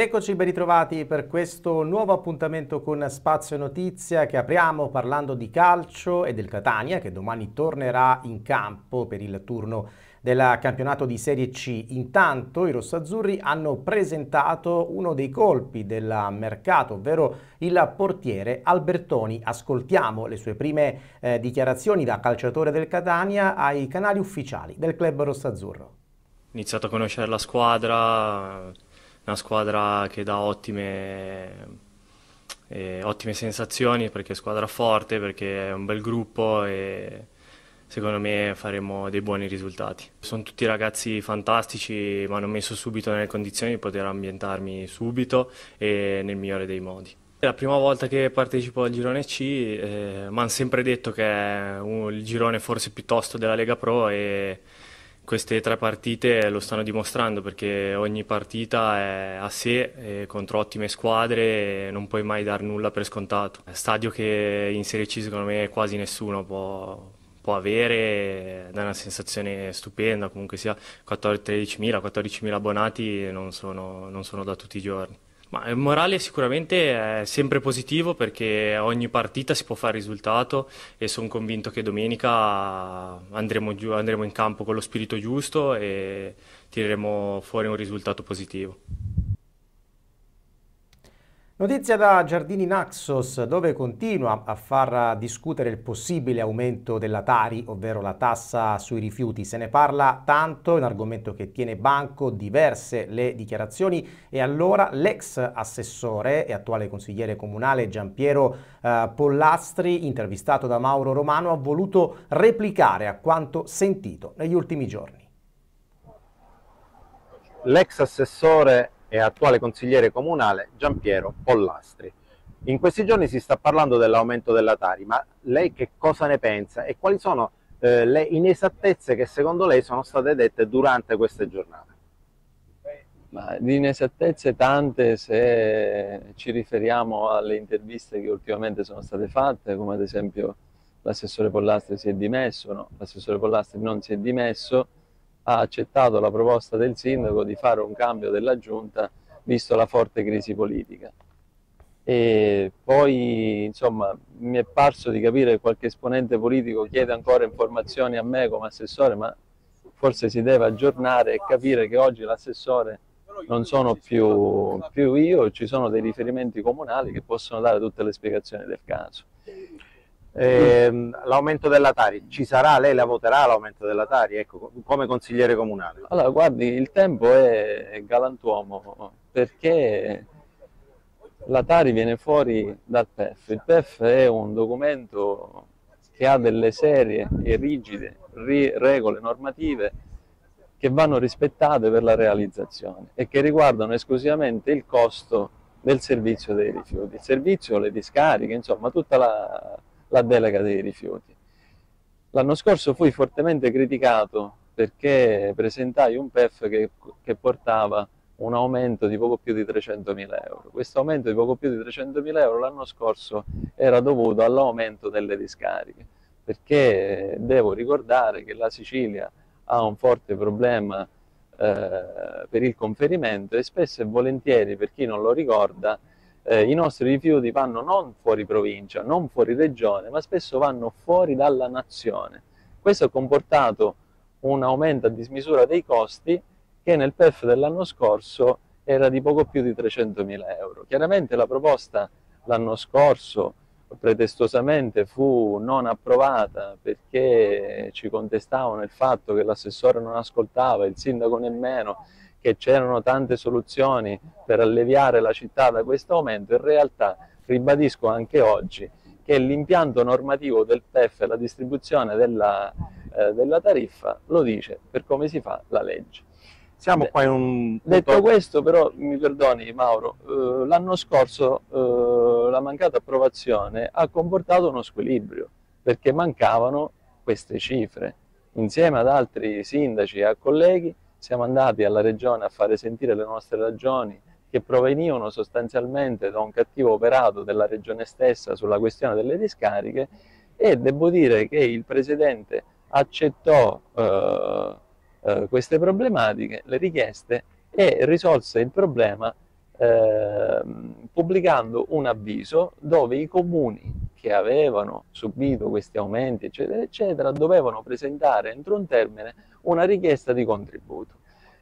Eccoci ben ritrovati per questo nuovo appuntamento con Spazio Notizia che apriamo parlando di calcio e del Catania che domani tornerà in campo per il turno del campionato di Serie C. Intanto i rossazzurri hanno presentato uno dei colpi del mercato, ovvero il portiere Albertoni. Ascoltiamo le sue prime eh, dichiarazioni da calciatore del Catania ai canali ufficiali del club rossazzurro. Ho iniziato a conoscere la squadra una squadra che dà ottime, eh, ottime sensazioni perché è squadra forte, perché è un bel gruppo e secondo me faremo dei buoni risultati. Sono tutti ragazzi fantastici, mi hanno messo subito nelle condizioni di poter ambientarmi subito e nel migliore dei modi. È la prima volta che partecipo al girone C, eh, mi hanno sempre detto che è un, il girone forse piuttosto della Lega Pro e queste tre partite lo stanno dimostrando perché ogni partita è a sé, contro ottime squadre e non puoi mai dar nulla per scontato. Stadio che in Serie C secondo me quasi nessuno può, può avere, dà una sensazione stupenda, comunque sia 14.000, 13.000, 14.000 abbonati non sono, non sono da tutti i giorni. Ma il eh, morale sicuramente è sempre positivo perché ogni partita si può fare risultato e sono convinto che domenica andremo, giù, andremo in campo con lo spirito giusto e tireremo fuori un risultato positivo. Notizia da Giardini Naxos, dove continua a far discutere il possibile aumento della Tari, ovvero la tassa sui rifiuti. Se ne parla tanto, è un argomento che tiene banco, diverse le dichiarazioni e allora l'ex assessore e attuale consigliere comunale Giampiero eh, Pollastri, intervistato da Mauro Romano, ha voluto replicare a quanto sentito negli ultimi giorni. L'ex assessore e attuale consigliere comunale Giampiero Pollastri. In questi giorni si sta parlando dell'aumento della Tari, ma lei che cosa ne pensa e quali sono eh, le inesattezze che secondo lei sono state dette durante queste giornate? Ma di inesattezze tante se ci riferiamo alle interviste che ultimamente sono state fatte, come ad esempio l'assessore Pollastri si è dimesso, no, l'assessore Pollastri non si è dimesso, ha accettato la proposta del sindaco di fare un cambio della giunta visto la forte crisi politica. E poi insomma, mi è parso di capire che qualche esponente politico chiede ancora informazioni a me come assessore, ma forse si deve aggiornare e capire che oggi l'assessore non sono più, più io, ci sono dei riferimenti comunali che possono dare tutte le spiegazioni del caso eh, mm. l'aumento della Tari, ci sarà, lei la voterà l'aumento della Tari, ecco, come consigliere comunale? Allora, guardi, il tempo è galantuomo, perché la Tari viene fuori dal PEF, il PEF è un documento che ha delle serie e rigide regole normative che vanno rispettate per la realizzazione e che riguardano esclusivamente il costo del servizio dei rifiuti, il servizio, le discariche, insomma tutta la, la delega dei rifiuti. L'anno scorso fui fortemente criticato perché presentai un PEF che, che portava un aumento di poco più di 300.000 euro. Questo aumento di poco più di 300.000 euro l'anno scorso era dovuto all'aumento delle discariche, perché devo ricordare che la Sicilia ha un forte problema eh, per il conferimento e spesso e volentieri, per chi non lo ricorda, eh, i nostri rifiuti vanno non fuori provincia, non fuori regione, ma spesso vanno fuori dalla nazione. Questo ha comportato un aumento a dismisura dei costi che nel PEF dell'anno scorso era di poco più di 300.000 euro. Chiaramente la proposta l'anno scorso pretestosamente fu non approvata perché ci contestavano il fatto che l'assessore non ascoltava, il sindaco nemmeno che c'erano tante soluzioni per alleviare la città da questo aumento, in realtà ribadisco anche oggi che l'impianto normativo del PEF, la distribuzione della, eh, della tariffa, lo dice per come si fa la legge. Siamo qua in un... Detto questo però, mi perdoni Mauro, eh, l'anno scorso eh, la mancata approvazione ha comportato uno squilibrio perché mancavano queste cifre. Insieme ad altri sindaci e a colleghi siamo andati alla regione a fare sentire le nostre ragioni che provenivano sostanzialmente da un cattivo operato della regione stessa sulla questione delle discariche e devo dire che il presidente accettò eh, eh queste problematiche, le richieste e risolse il problema eh, pubblicando un avviso dove i comuni che avevano subito questi aumenti, eccetera, eccetera, dovevano presentare entro un termine una richiesta di contributo.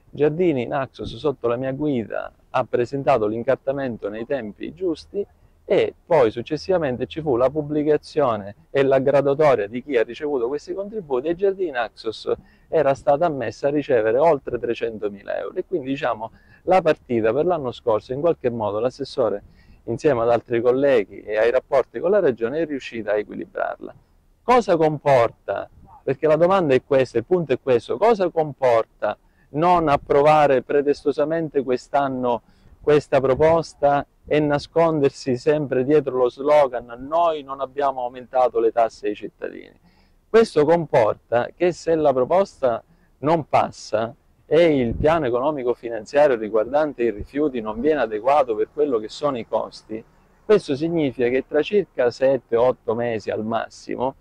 Giardini Naxos, sotto la mia guida, ha presentato l'incartamento nei tempi giusti e poi successivamente ci fu la pubblicazione e la graduatoria di chi ha ricevuto questi contributi e Giardini Naxos era stata ammessa a ricevere oltre 300.000 euro e quindi diciamo la partita per l'anno scorso in qualche modo l'assessore insieme ad altri colleghi e ai rapporti con la Regione, è riuscita a equilibrarla. Cosa comporta? Perché la domanda è questa, il punto è questo, cosa comporta non approvare pretestosamente quest'anno questa proposta e nascondersi sempre dietro lo slogan noi non abbiamo aumentato le tasse ai cittadini. Questo comporta che se la proposta non passa, e il piano economico finanziario riguardante i rifiuti non viene adeguato per quello che sono i costi, questo significa che tra circa 7-8 mesi al massimo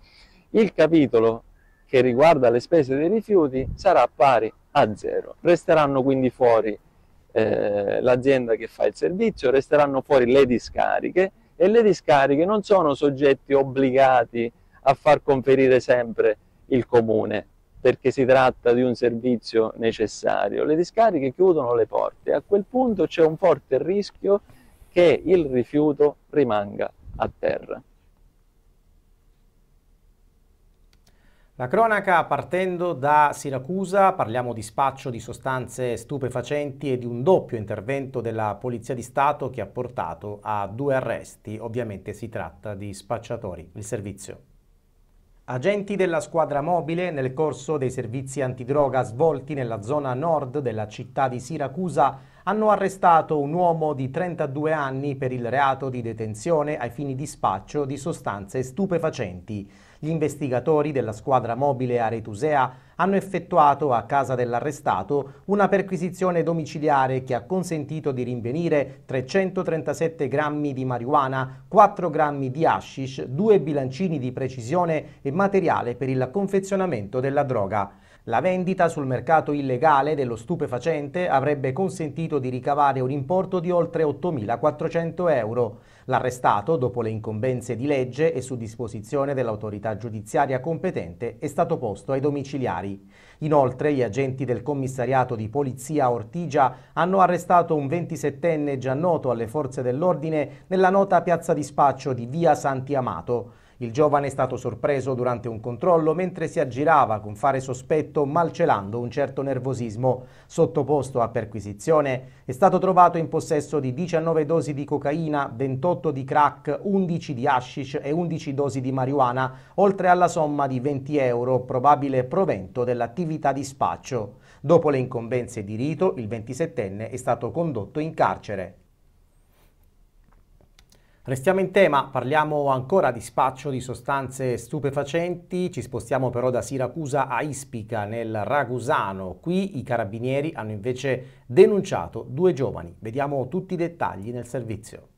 il capitolo che riguarda le spese dei rifiuti sarà pari a zero. Resteranno quindi fuori eh, l'azienda che fa il servizio, resteranno fuori le discariche e le discariche non sono soggetti obbligati a far conferire sempre il comune perché si tratta di un servizio necessario, le discariche chiudono le porte. A quel punto c'è un forte rischio che il rifiuto rimanga a terra. La cronaca partendo da Siracusa, parliamo di spaccio di sostanze stupefacenti e di un doppio intervento della Polizia di Stato che ha portato a due arresti. Ovviamente si tratta di spacciatori. Il servizio. Agenti della squadra mobile nel corso dei servizi antidroga svolti nella zona nord della città di Siracusa hanno arrestato un uomo di 32 anni per il reato di detenzione ai fini di spaccio di sostanze stupefacenti. Gli investigatori della squadra mobile aretusea hanno effettuato a casa dell'arrestato una perquisizione domiciliare che ha consentito di rinvenire 337 grammi di marijuana, 4 grammi di hashish, due bilancini di precisione e materiale per il confezionamento della droga. La vendita sul mercato illegale dello stupefacente avrebbe consentito di ricavare un importo di oltre 8.400 euro. L'arrestato, dopo le incombenze di legge e su disposizione dell'autorità giudiziaria competente, è stato posto ai domiciliari. Inoltre, gli agenti del commissariato di polizia Ortigia hanno arrestato un 27enne già noto alle forze dell'ordine nella nota piazza di spaccio di via Santi Amato. Il giovane è stato sorpreso durante un controllo mentre si aggirava con fare sospetto malcelando un certo nervosismo. Sottoposto a perquisizione è stato trovato in possesso di 19 dosi di cocaina, 28 di crack, 11 di hashish e 11 dosi di marijuana, oltre alla somma di 20 euro probabile provento dell'attività di spaccio. Dopo le incombenze di rito, il 27enne è stato condotto in carcere. Restiamo in tema, parliamo ancora di spaccio di sostanze stupefacenti, ci spostiamo però da Siracusa a Ispica, nel Ragusano. Qui i carabinieri hanno invece denunciato due giovani. Vediamo tutti i dettagli nel servizio.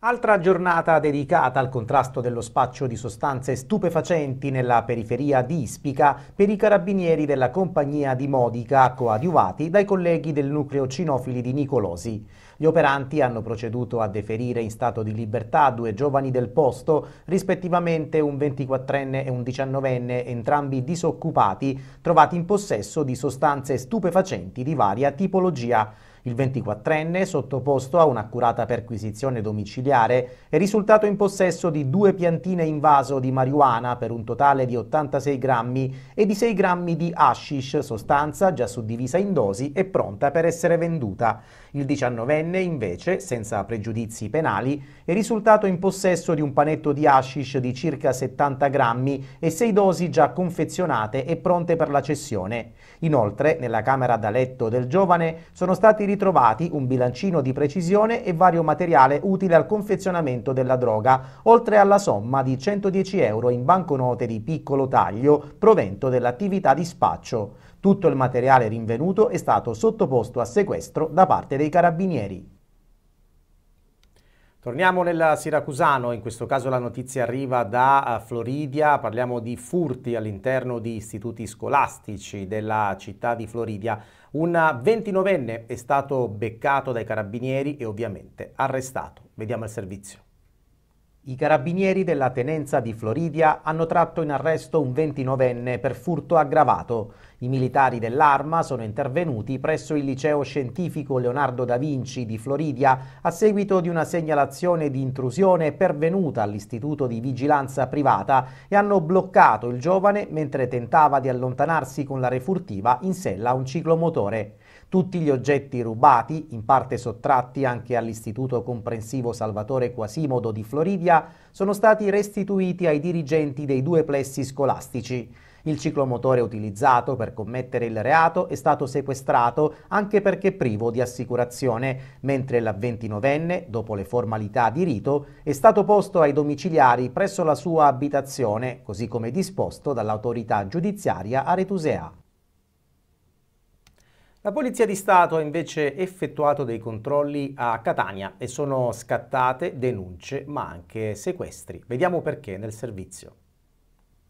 Altra giornata dedicata al contrasto dello spaccio di sostanze stupefacenti nella periferia di Ispica per i carabinieri della compagnia di Modica coadiuvati dai colleghi del nucleo cinofili di Nicolosi. Gli operanti hanno proceduto a deferire in stato di libertà due giovani del posto, rispettivamente un 24enne e un 19enne, entrambi disoccupati, trovati in possesso di sostanze stupefacenti di varia tipologia. Il 24enne, sottoposto a un'accurata perquisizione domiciliare, è risultato in possesso di due piantine in vaso di marijuana per un totale di 86 grammi e di 6 grammi di hashish, sostanza già suddivisa in dosi e pronta per essere venduta. Il 19enne, invece, senza pregiudizi penali, è risultato in possesso di un panetto di hashish di circa 70 grammi e 6 dosi già confezionate e pronte per la cessione. Inoltre, nella camera da letto del giovane sono stati ritrovati ritrovati, un bilancino di precisione e vario materiale utile al confezionamento della droga, oltre alla somma di 110 euro in banconote di piccolo taglio, provento dell'attività di spaccio. Tutto il materiale rinvenuto è stato sottoposto a sequestro da parte dei carabinieri. Torniamo nel Siracusano, in questo caso la notizia arriva da eh, Floridia, parliamo di furti all'interno di istituti scolastici della città di Floridia. Un 29enne è stato beccato dai carabinieri e ovviamente arrestato. Vediamo il servizio. I carabinieri della tenenza di Floridia hanno tratto in arresto un 29enne per furto aggravato. I militari dell'arma sono intervenuti presso il liceo scientifico Leonardo da Vinci di Floridia a seguito di una segnalazione di intrusione pervenuta all'istituto di vigilanza privata e hanno bloccato il giovane mentre tentava di allontanarsi con la refurtiva in sella a un ciclomotore. Tutti gli oggetti rubati, in parte sottratti anche all'Istituto Comprensivo Salvatore Quasimodo di Floridia, sono stati restituiti ai dirigenti dei due plessi scolastici. Il ciclomotore utilizzato per commettere il reato è stato sequestrato anche perché privo di assicurazione, mentre la 29enne, dopo le formalità di rito, è stato posto ai domiciliari presso la sua abitazione, così come disposto dall'autorità giudiziaria aretusea. La Polizia di Stato ha invece effettuato dei controlli a Catania e sono scattate denunce ma anche sequestri. Vediamo perché nel servizio.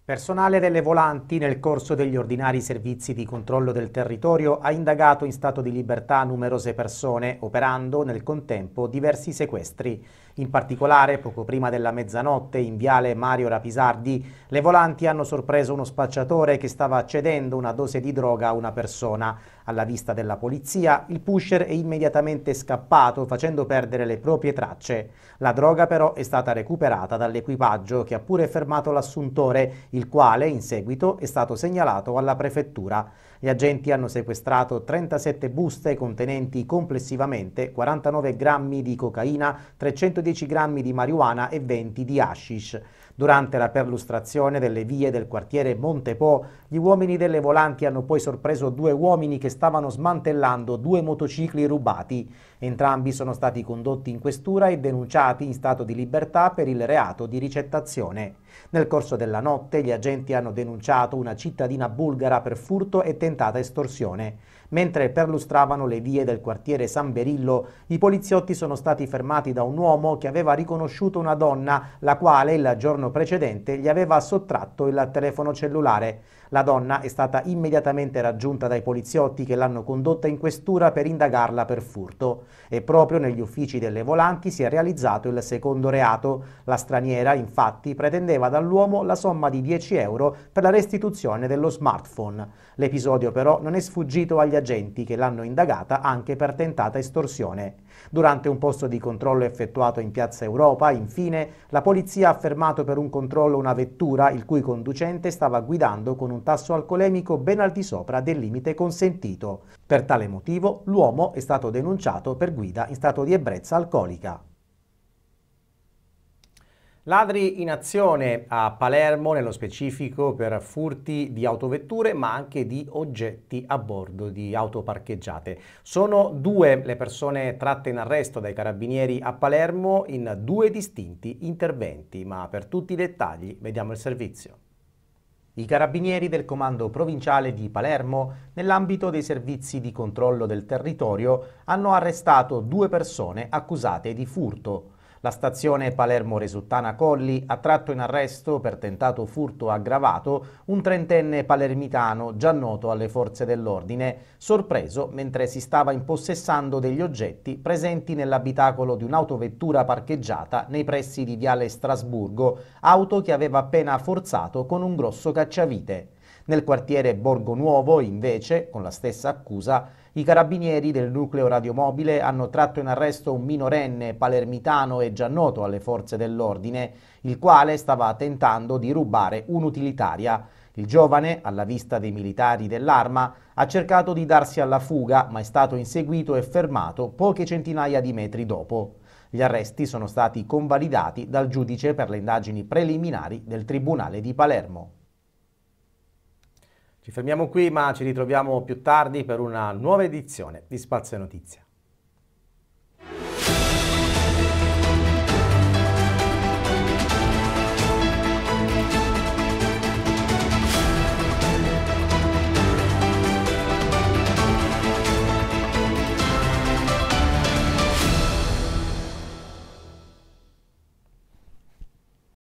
Personale delle volanti nel corso degli ordinari servizi di controllo del territorio ha indagato in stato di libertà numerose persone, operando nel contempo diversi sequestri. In particolare, poco prima della mezzanotte, in viale Mario Rapisardi, le volanti hanno sorpreso uno spacciatore che stava cedendo una dose di droga a una persona. Alla vista della polizia, il pusher è immediatamente scappato, facendo perdere le proprie tracce. La droga però è stata recuperata dall'equipaggio, che ha pure fermato l'assuntore, il quale, in seguito, è stato segnalato alla prefettura. Gli agenti hanno sequestrato 37 buste contenenti complessivamente 49 grammi di cocaina, 310 grammi di marijuana e 20 di hashish. Durante la perlustrazione delle vie del quartiere Montepò, gli uomini delle volanti hanno poi sorpreso due uomini che stavano smantellando due motocicli rubati. Entrambi sono stati condotti in questura e denunciati in stato di libertà per il reato di ricettazione. Nel corso della notte gli agenti hanno denunciato una cittadina bulgara per furto e tentata estorsione. Mentre perlustravano le vie del quartiere San Berillo, i poliziotti sono stati fermati da un uomo che aveva riconosciuto una donna, la quale il giorno precedente gli aveva sottratto il telefono cellulare. La donna è stata immediatamente raggiunta dai poliziotti che l'hanno condotta in questura per indagarla per furto e proprio negli uffici delle volanti si è realizzato il secondo reato. La straniera infatti pretendeva dall'uomo la somma di 10 euro per la restituzione dello smartphone. L'episodio però non è sfuggito agli agenti che l'hanno indagata anche per tentata estorsione. Durante un posto di controllo effettuato in Piazza Europa, infine, la polizia ha fermato per un controllo una vettura il cui conducente stava guidando con un tasso alcolemico ben al di sopra del limite consentito. Per tale motivo l'uomo è stato denunciato per guida in stato di ebbrezza alcolica. Ladri in azione a Palermo, nello specifico per furti di autovetture ma anche di oggetti a bordo di auto parcheggiate. Sono due le persone tratte in arresto dai carabinieri a Palermo in due distinti interventi, ma per tutti i dettagli vediamo il servizio. I carabinieri del comando provinciale di Palermo, nell'ambito dei servizi di controllo del territorio, hanno arrestato due persone accusate di furto. La stazione Palermo-Resuttana Colli ha tratto in arresto per tentato furto aggravato un trentenne palermitano già noto alle forze dell'ordine, sorpreso mentre si stava impossessando degli oggetti presenti nell'abitacolo di un'autovettura parcheggiata nei pressi di Viale Strasburgo, auto che aveva appena forzato con un grosso cacciavite. Nel quartiere Borgo Nuovo, invece, con la stessa accusa, i carabinieri del nucleo radiomobile hanno tratto in arresto un minorenne palermitano e già noto alle forze dell'ordine, il quale stava tentando di rubare un'utilitaria. Il giovane, alla vista dei militari dell'arma, ha cercato di darsi alla fuga, ma è stato inseguito e fermato poche centinaia di metri dopo. Gli arresti sono stati convalidati dal giudice per le indagini preliminari del Tribunale di Palermo. Ci fermiamo qui ma ci ritroviamo più tardi per una nuova edizione di Spazio Notizia.